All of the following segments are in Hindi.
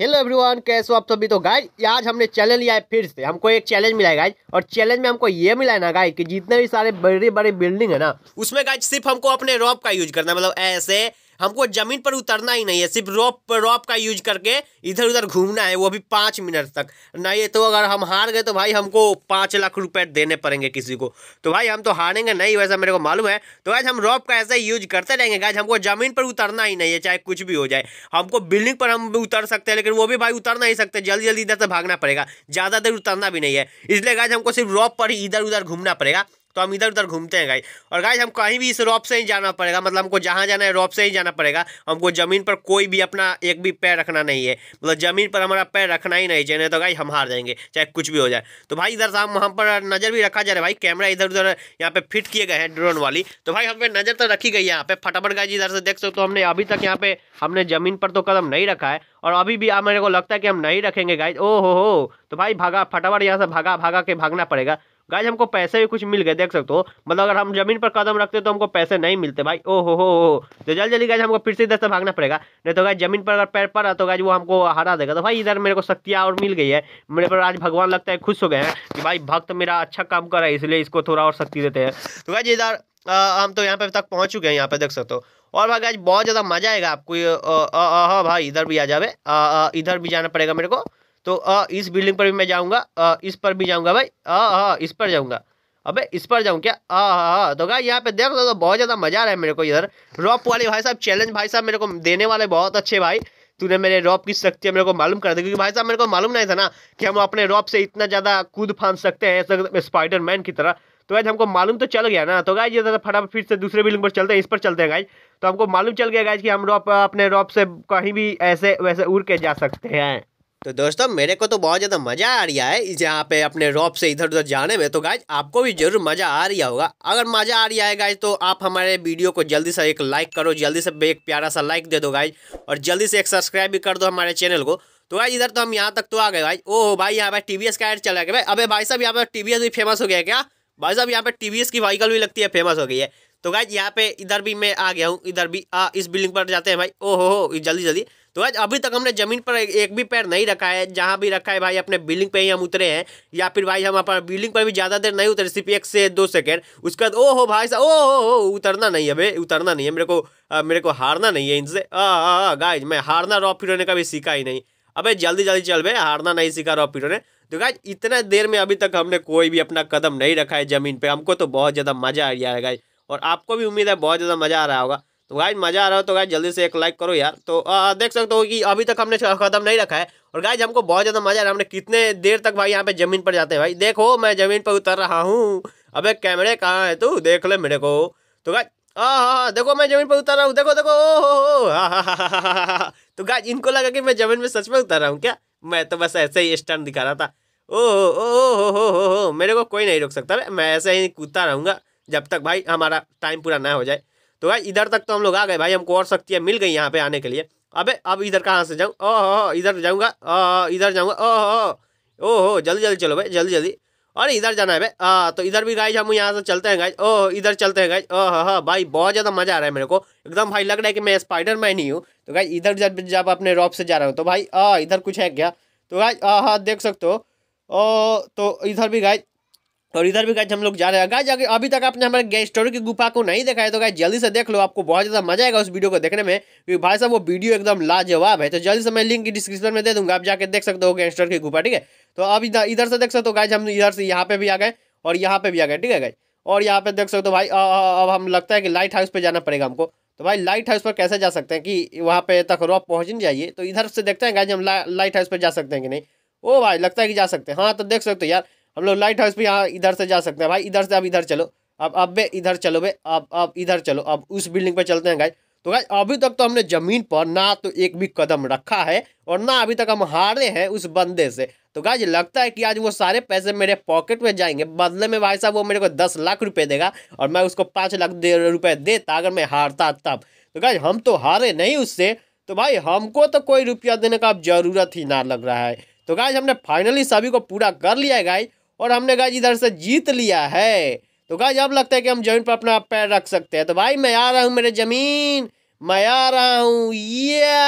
हेलो एवरीवन कैसे हो आप सभी तो गाइज आज हमने चैलेंज लिया है फिर से हमको एक चैलेंज मिला है गाइज और चैलेंज में हमको ये मिला है ना गाइज कि जितने भी सारे बड़े बड़े बिल्डिंग है ना उसमें गाइज सिर्फ हमको अपने रॉप का यूज करना है मतलब ऐसे हमको ज़मीन पर उतरना ही नहीं है सिर्फ रोप रॉप का यूज करके इधर उधर घूमना है वो भी पाँच मिनट तक नहीं तो अगर हम हार गए तो भाई हमको पाँच लाख रुपये देने पड़ेंगे किसी को तो भाई हम तो हारेंगे नहीं वैसा मेरे को मालूम है तो आज हम रॉप का ऐसा यूज करते रहेंगे गाज हमको ज़मीन पर उतरना ही नहीं है चाहे कुछ भी हो जाए हमको बिल्डिंग पर हम उतर सकते हैं लेकिन वो भी भाई उतर नहीं सकते जल्दी जल्दी इधर से भागना पड़ेगा ज़्यादा देर उतरना भी नहीं है इसलिए गाज हमको सिर्फ रॉप पर ही इधर उधर घूमना पड़ेगा तो हम इधर उधर घूमते हैं गाई और गाइज हम कहीं भी इस रॉप से ही जाना पड़ेगा मतलब हमको जहाँ जाना है रॉप से ही जाना पड़ेगा हमको ज़मीन पर कोई भी अपना एक भी पैर रखना नहीं है मतलब ज़मीन पर हमारा पैर रखना ही नहीं चाहिए नहीं तो गाई हम हार जाएंगे चाहे कुछ भी हो जाए तो भाई इधर से हम वहाँ पर नज़र भी रखा जा रहा है भाई कैमरा इधर उधर यहाँ पे फिट किए गए हैं ड्रोन वाली तो भाई पे नज़र तो रखी गई है यहाँ पे फटाफट गाइज इधर से देख सकते तो हमने अभी तक यहाँ पे हमने ज़मीन पर तो कदम नहीं रखा है और अभी भी आप मेरे को लगता है कि हम नहीं रखेंगे गाइज ओ हो तो भाई भागा फटाफट यहाँ से भागा भागा के भागना पड़ेगा गाइज हमको पैसे भी कुछ मिल गए देख सकते हो मतलब अगर हम जमीन पर कदम रखते तो हमको पैसे नहीं मिलते भाई ओ हो तो जल्दी जल्दी गाइज हमको फिर से इधर से भागना पड़ेगा नहीं तो गाइज जमीन पर अगर पैर पड़ा तो गाइज वो हमको हरा देगा तो भाई इधर मेरे को शक्तियाँ और मिल गई है मेरे पर आज भगवान लगता है खुश हो गए हैं कि भाई भक्त मेरा अच्छा काम कर रहा है इसलिए इसको थोड़ा और शक्ति देते हैं तो गाइज इधर हम तो यहाँ पे तक पहुँच चुके हैं यहाँ पे देख सकते हो और भाई गाइज बहुत ज़्यादा मजा आएगा आपको हाँ भाई इधर भी आ जाए इधर भी जाना पड़ेगा मेरे को तो अ इस बिल्डिंग पर भी मैं जाऊँगा अ इस पर भी जाऊँगा भाई अ इस पर जाऊँगा अबे इस पर जाऊँ क्या आ हा तो गाय यहाँ पे देख लो तो बहुत ज़्यादा मज़ा आ रहा है मेरे को इधर रॉप वाले भाई साहब चैलेंज भाई साहब मेरे को देने वाले बहुत अच्छे भाई तूने मेरे रॉप की शक्ति मेरे को मालूम कर दी क्योंकि भाई साहब मेरे को मालूम नहीं था ना कि हम अपने रॉप से इतना ज़्यादा कूद फांद सकते हैं स्पाइडर मैन की तरह तो गाइज हमको मालूम तो चल गया ना तो गाइज ये फटाफट फिर से दूसरे बिल्डिंग पर चलते हैं इस पर चलते हैं गाइज तो हमको मालूम चल गया गाइज कि हम रॉप अपने रॉप से कहीं भी ऐसे वैसे उड़ के जा सकते हैं तो दोस्तों मेरे को तो बहुत ज़्यादा मज़ा आ रहा है इस यहाँ पे अपने रॉप से इधर उधर जाने में तो गाइज आपको भी जरूर मज़ा आ रहा होगा अगर मज़ा आ रहा है गाइज तो आप हमारे वीडियो को जल्दी से एक लाइक करो जल्दी से एक प्यारा सा लाइक दे दो गाइज और जल्दी से एक सब्सक्राइब भी कर दो हमारे चैनल को तो भाई इधर तो हम यहाँ तक तो आ गए भाई ओह भाई यहाँ पे टी का एड चला गया भाई अब भाई साहब यहाँ पे टी भी फेमस हो गया क्या भाई साहब यहाँ पे टी की व्हीकल भी लगती है फेमस हो गई है तो गाइज यहाँ पे इधर भी मैं आ गया हूँ इधर भी आ, इस बिल्डिंग पर जाते हैं भाई ओहो हो जल्दी जल्दी तो गाइज अभी तक हमने जमीन पर एक भी पैर नहीं रखा है जहाँ भी रखा है भाई अपने बिल्डिंग पे ही हम उतरे हैं या फिर भाई हम अपना बिल्डिंग पर भी ज़्यादा देर नहीं उतरे सिर्फ एक से दो सेकेंड उसके बाद ओहो भाई साहब ओह हो उतरना नहीं है भाई उतरना नहीं है मेरे को मेरे को हारना नहीं है इनसे गाइज मैं हारना रॉ फिर का भी सीखा ही नहीं अबे जल्दी जल्दी चल भाई हारना नहीं सीखा रॉ फिर ने तो गाइज इतना देर में अभी तक हमने कोई भी अपना कदम नहीं रखा है ज़मीन पर हमको तो बहुत ज़्यादा मज़ा आ गया है गाइज और आपको भी उम्मीद है बहुत ज़्यादा मज़ा आ रहा होगा तो गाइज मज़ा आ रहा हो तो गाइज जल्दी से एक लाइक करो यार तो आ, देख सकते हो कि अभी तक हमने खत्म नहीं रखा है और गाइज हमको बहुत ज़्यादा मज़ा आ रहा है हमने कितने देर तक भाई यहाँ पे ज़मीन पर जाते हैं भाई देखो मैं ज़मीन पर उतर रहा हूँ अबे कैमरे कहाँ है तू देख ले मेरे को तो गाइज हाँ देखो मैं जमीन पर उतर रहा हूँ देखो देखो ओ हो तो गाइज इनको लगा कि मैं जमीन में सच में उतर रहा हूँ क्या मैं तो बस ऐसे ही स्टैंड दिखा रहा था ओ हो हो हो हो मेरे को कोई नहीं रोक सकता मैं ऐसे ही कूदता रहूँगा जब तक भाई हमारा टाइम पूरा ना हो जाए तो भाई इधर तक तो हम लोग आ गए भाई हमको और शक्तियाँ मिल गई यहाँ पे आने के लिए अबे अब इधर कहाँ से जाऊँ ओह इधर जाऊँगा इधर जाऊँगा ओह ओह जल्दी जल्दी चलो भाई जल्दी जल्दी अरे इधर जाना है भाई आ, तो इधर भी गाइज हम यहाँ से चलते हैं गाइज ओह इधर चलते हैं गाइज ओह हाँ भाई बहुत ज़्यादा मज़ा आ रहा है मेरे को एकदम भाई लग रहा है कि मैं स्पाइडर मैन ही हूँ तो गाइज इधर जब जब अपने रॉप से जा रहा हूँ तो भाई आ इधर कुछ है क्या तो गाइज हाँ देख सकते हो ओ तो इधर भी गाइज और इधर भी गाइज हम लोग जा रहे हैं गाइज अगर अभी तक आपने हमारे गैस स्टोरी की गुफा को नहीं देखा है तो गाइज जल्दी से देख लो आपको बहुत ज़्यादा मजा आएगा उस वीडियो को देखने में क्योंकि भाई साहब वो वीडियो एकदम लाजवाब है तो जल्दी से मैं लिंक डिस्क्रिप्शन में दे दूंगा आप जाकर देख सकते हो गैस स्टोर की गुफा ठीक है तो अब इधर इधर से देख सकते हो गाइज हम इधर से यहाँ पे भी आ गए और यहाँ पे भी आ गए ठीक है गाइज और यहाँ पे देख सकते हो भाई अब हम लगता है कि लाइट हाउस पर जाना पड़ेगा हमको तो भाई लाइट हाउस पर कैसे जा सकते हैं कि वहाँ पे तक रॉप पहुँच नहीं जाइए तो इधर से देखते हैं गाइज हम लाइट हाउस पर जा सकते हैं कि नहीं ओ भाई लगता है कि जा सकते हैं हाँ तो देख सकते हो यार हम लोग लाइट हाउस पर यहाँ इधर से जा सकते हैं भाई इधर से आप इधर चलो अब अब बे इधर चलो बे अब अब इधर चलो अब उस बिल्डिंग पे चलते हैं गाय तो गाय अभी तक तो हमने ज़मीन पर ना तो एक भी कदम रखा है और ना अभी तक हम हारे हैं उस बंदे से तो गाय लगता है कि आज वो सारे पैसे मेरे पॉकेट में जाएंगे बदले में भाई साहब वो मेरे को दस लाख रुपए देगा और मैं उसको पाँच लाख रुपए देता अगर मैं हारता तब तो गाय हम तो हारे नहीं उससे तो भाई हमको तो कोई रुपया देने का अब ज़रूरत ही ना लग रहा है तो गाय हमने फाइनली सभी को पूरा कर लिया है गाई और हमने गाइज इधर से जीत लिया है तो गाइज अब लगता है कि हम जमीन पर अपना पैर रख सकते हैं तो भाई मैं आ रहा हूँ मेरे जमीन मैं आ रहा हूँ ये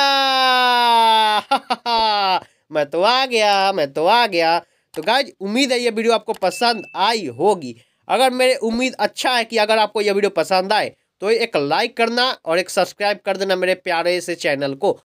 मैं तो आ गया मैं तो आ गया तो गाइज उम्मीद है ये वीडियो आपको पसंद आई होगी अगर मेरे उम्मीद अच्छा है कि अगर आपको यह वीडियो पसंद आए तो एक लाइक करना और एक सब्सक्राइब कर देना मेरे प्यारे से चैनल को